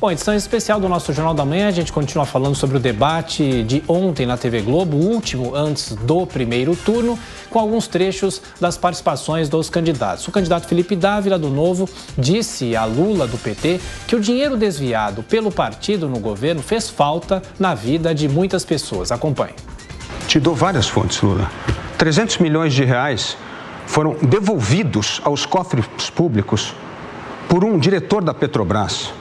Bom, edição especial do nosso Jornal da Manhã, a gente continua falando sobre o debate de ontem na TV Globo, o último antes do primeiro turno, com alguns trechos das participações dos candidatos. O candidato Felipe Dávila, do Novo, disse a Lula, do PT, que o dinheiro desviado pelo partido no governo fez falta na vida de muitas pessoas. Acompanhe. Te dou várias fontes, Lula. 300 milhões de reais foram devolvidos aos cofres públicos por um diretor da Petrobras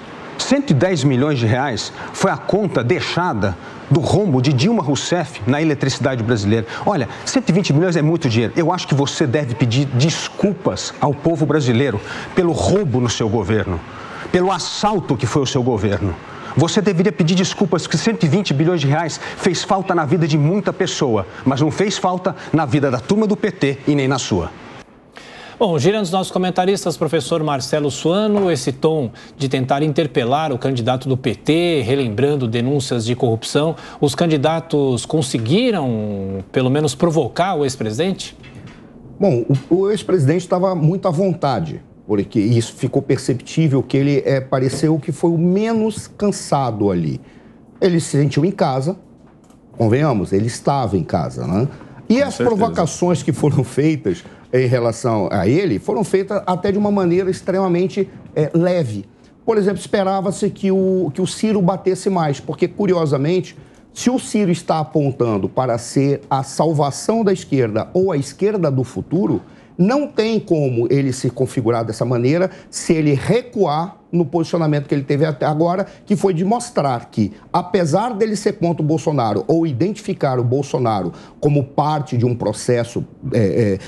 110 milhões de reais foi a conta deixada do rombo de Dilma Rousseff na eletricidade brasileira. Olha, 120 milhões é muito dinheiro. Eu acho que você deve pedir desculpas ao povo brasileiro pelo roubo no seu governo, pelo assalto que foi o seu governo. Você deveria pedir desculpas que 120 bilhões de reais fez falta na vida de muita pessoa, mas não fez falta na vida da turma do PT e nem na sua. Bom, girando os nossos comentaristas, professor Marcelo Suano, esse tom de tentar interpelar o candidato do PT, relembrando denúncias de corrupção, os candidatos conseguiram, pelo menos, provocar o ex-presidente? Bom, o, o ex-presidente estava muito à vontade, porque isso ficou perceptível que ele é, pareceu que foi o menos cansado ali. Ele se sentiu em casa, convenhamos, ele estava em casa, né? E as certeza. provocações que foram feitas em relação a ele foram feitas até de uma maneira extremamente é, leve. Por exemplo, esperava-se que o, que o Ciro batesse mais, porque, curiosamente, se o Ciro está apontando para ser a salvação da esquerda ou a esquerda do futuro, não tem como ele se configurar dessa maneira se ele recuar no posicionamento que ele teve até agora, que foi de mostrar que, apesar dele ser contra o Bolsonaro ou identificar o Bolsonaro como parte de um processo é, é,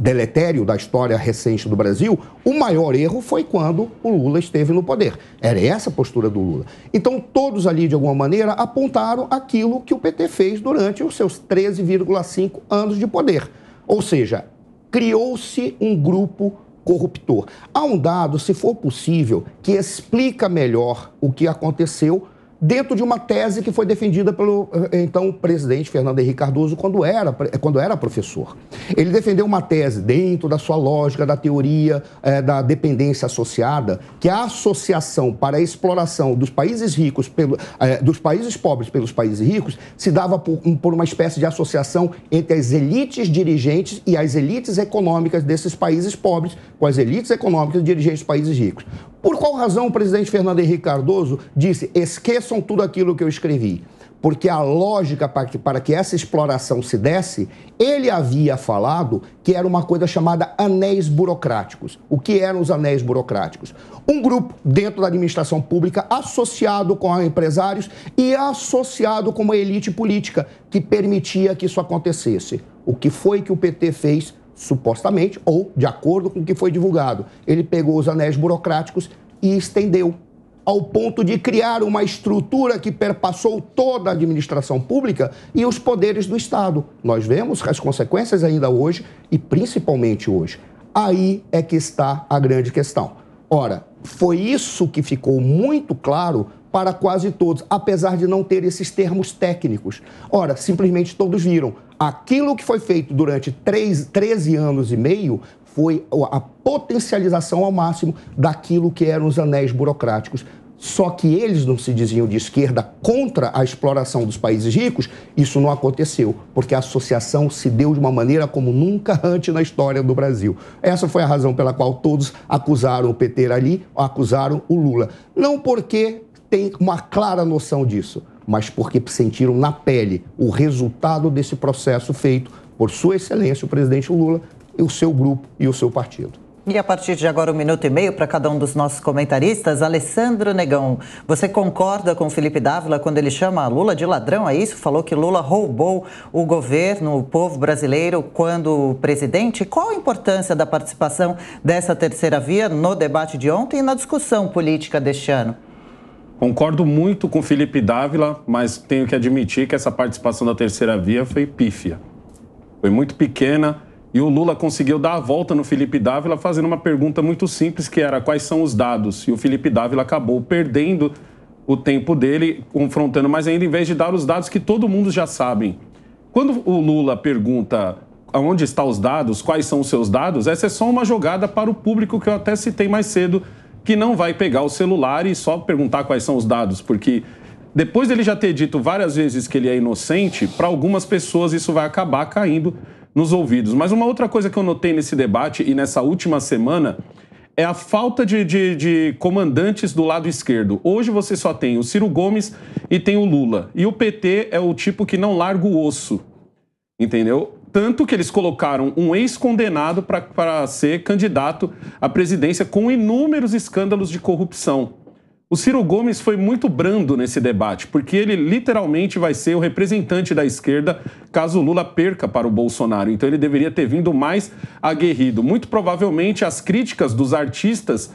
deletério da história recente do Brasil, o maior erro foi quando o Lula esteve no poder. Era essa a postura do Lula. Então, todos ali, de alguma maneira, apontaram aquilo que o PT fez durante os seus 13,5 anos de poder. Ou seja, criou-se um grupo corruptor. Há um dado, se for possível, que explica melhor o que aconteceu, dentro de uma tese que foi defendida pelo eh, então presidente Fernando Henrique Cardoso quando era, quando era professor. Ele defendeu uma tese dentro da sua lógica da teoria é, da dependência associada, que a associação para a exploração dos países ricos pelo, é, dos países pobres pelos países ricos se dava por, por uma espécie de associação entre as elites dirigentes e as elites econômicas desses países pobres com as elites econômicas dirigentes dos países ricos. Por qual razão o presidente Fernando Henrique Cardoso disse esqueça esqueçam tudo aquilo que eu escrevi. Porque a lógica para que, para que essa exploração se desse, ele havia falado que era uma coisa chamada anéis burocráticos. O que eram os anéis burocráticos? Um grupo dentro da administração pública associado com empresários e associado com uma elite política que permitia que isso acontecesse. O que foi que o PT fez supostamente, ou de acordo com o que foi divulgado. Ele pegou os anéis burocráticos e estendeu ao ponto de criar uma estrutura que perpassou toda a administração pública e os poderes do Estado. Nós vemos as consequências ainda hoje e principalmente hoje. Aí é que está a grande questão. Ora, foi isso que ficou muito claro para quase todos, apesar de não ter esses termos técnicos. Ora, simplesmente todos viram. Aquilo que foi feito durante três 13 anos e meio foi a potencialização ao máximo daquilo que eram os anéis burocráticos só que eles não se diziam de esquerda contra a exploração dos países ricos, isso não aconteceu, porque a associação se deu de uma maneira como nunca antes na história do Brasil. Essa foi a razão pela qual todos acusaram o PT ali, acusaram o Lula. Não porque tem uma clara noção disso, mas porque sentiram na pele o resultado desse processo feito por Sua Excelência, o presidente Lula, e o seu grupo e o seu partido. E a partir de agora, um minuto e meio para cada um dos nossos comentaristas. Alessandro Negão, você concorda com Felipe Dávila quando ele chama Lula de ladrão? É isso? Falou que Lula roubou o governo, o povo brasileiro, quando presidente. Qual a importância da participação dessa terceira via no debate de ontem e na discussão política deste ano? Concordo muito com Felipe Dávila, mas tenho que admitir que essa participação da terceira via foi pífia. Foi muito pequena e o Lula conseguiu dar a volta no Felipe Dávila fazendo uma pergunta muito simples, que era quais são os dados? E o Felipe Dávila acabou perdendo o tempo dele, confrontando mais ainda, em vez de dar os dados que todo mundo já sabe. Quando o Lula pergunta onde estão os dados, quais são os seus dados, essa é só uma jogada para o público que eu até citei mais cedo, que não vai pegar o celular e só perguntar quais são os dados, porque depois dele já ter dito várias vezes que ele é inocente, para algumas pessoas isso vai acabar caindo nos ouvidos. Mas uma outra coisa que eu notei nesse debate e nessa última semana é a falta de, de, de, comandantes do lado esquerdo. Hoje você só tem o Ciro Gomes e tem o Lula. E o PT é o tipo que não larga o osso, entendeu? Tanto que eles colocaram um ex-condenado para ser candidato à presidência com inúmeros escândalos de corrupção. O Ciro Gomes foi muito brando nesse debate, porque ele literalmente vai ser o representante da esquerda caso Lula perca para o Bolsonaro. Então ele deveria ter vindo mais aguerrido. Muito provavelmente as críticas dos artistas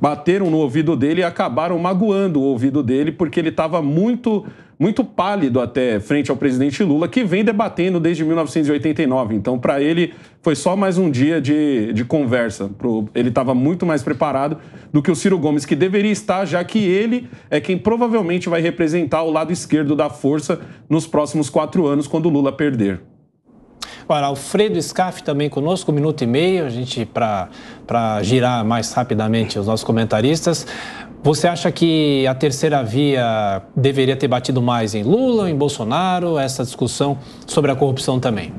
bateram no ouvido dele e acabaram magoando o ouvido dele porque ele estava muito muito pálido até frente ao presidente Lula, que vem debatendo desde 1989. Então, para ele, foi só mais um dia de, de conversa. Pro, ele estava muito mais preparado do que o Ciro Gomes, que deveria estar, já que ele é quem provavelmente vai representar o lado esquerdo da força nos próximos quatro anos, quando Lula perder. Agora, Alfredo Scaff também conosco, um minuto e meio, a gente para girar mais rapidamente os nossos comentaristas. Você acha que a terceira via deveria ter batido mais em Lula, em Bolsonaro, essa discussão sobre a corrupção também?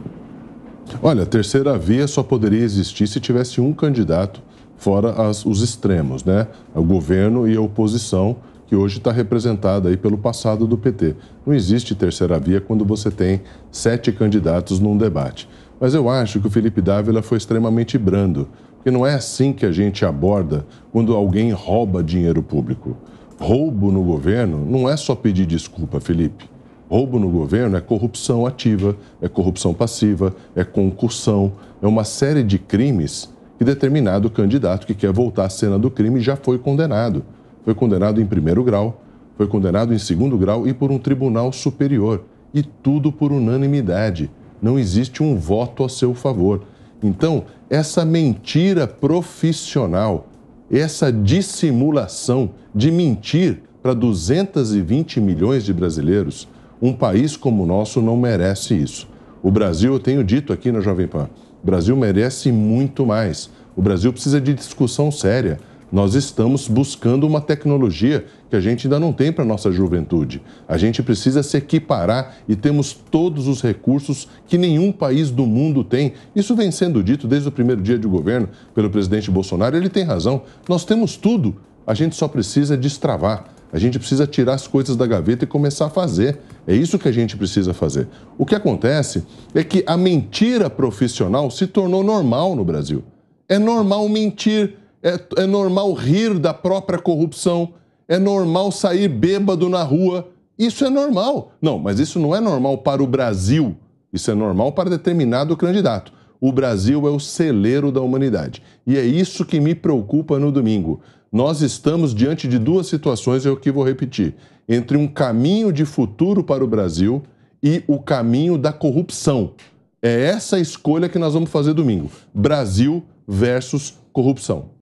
Olha, a terceira via só poderia existir se tivesse um candidato, fora as, os extremos, né? O governo e a oposição que hoje está representada aí pelo passado do PT. Não existe terceira via quando você tem sete candidatos num debate. Mas eu acho que o Felipe Dávila foi extremamente brando, porque não é assim que a gente aborda quando alguém rouba dinheiro público. Roubo no governo não é só pedir desculpa, Felipe. Roubo no governo é corrupção ativa, é corrupção passiva, é concussão, é uma série de crimes que determinado candidato que quer voltar à cena do crime já foi condenado. Foi condenado em primeiro grau, foi condenado em segundo grau e por um tribunal superior. E tudo por unanimidade. Não existe um voto a seu favor. Então, essa mentira profissional, essa dissimulação de mentir para 220 milhões de brasileiros, um país como o nosso não merece isso. O Brasil, eu tenho dito aqui na Jovem Pan, o Brasil merece muito mais. O Brasil precisa de discussão séria. Nós estamos buscando uma tecnologia que a gente ainda não tem para a nossa juventude. A gente precisa se equiparar e temos todos os recursos que nenhum país do mundo tem. Isso vem sendo dito desde o primeiro dia de governo pelo presidente Bolsonaro. Ele tem razão. Nós temos tudo. A gente só precisa destravar. A gente precisa tirar as coisas da gaveta e começar a fazer. É isso que a gente precisa fazer. O que acontece é que a mentira profissional se tornou normal no Brasil. É normal mentir é, é normal rir da própria corrupção. É normal sair bêbado na rua. Isso é normal. Não, mas isso não é normal para o Brasil. Isso é normal para determinado candidato. O Brasil é o celeiro da humanidade. E é isso que me preocupa no domingo. Nós estamos diante de duas situações, é o que vou repetir: entre um caminho de futuro para o Brasil e o caminho da corrupção. É essa escolha que nós vamos fazer domingo: Brasil versus corrupção.